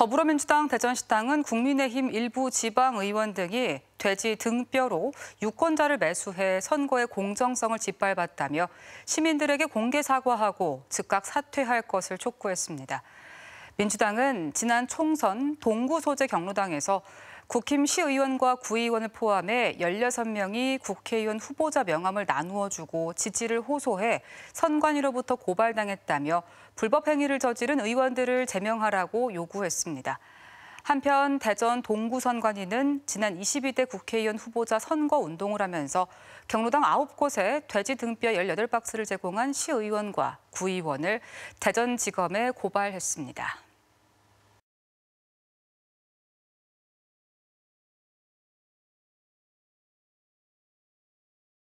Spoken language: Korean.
더불어민주당 대전시당은 국민의힘 일부 지방의원 등이 돼지 등뼈로 유권자를 매수해 선거의 공정성을 짓밟았다며 시민들에게 공개 사과하고 즉각 사퇴할 것을 촉구했습니다. 민주당은 지난 총선 동구 소재 경로당에서 국힘 시의원과 구의원을 포함해 16명이 국회의원 후보자 명함을 나누어 주고 지지를 호소해 선관위로부터 고발당했다며 불법 행위를 저지른 의원들을 제명하라고 요구했습니다. 한편 대전 동구 선관위는 지난 22대 국회의원 후보자 선거 운동을 하면서 경로당 9곳에 돼지 등뼈 18박스를 제공한 시의원과 구의원을 대전지검에 고발했습니다.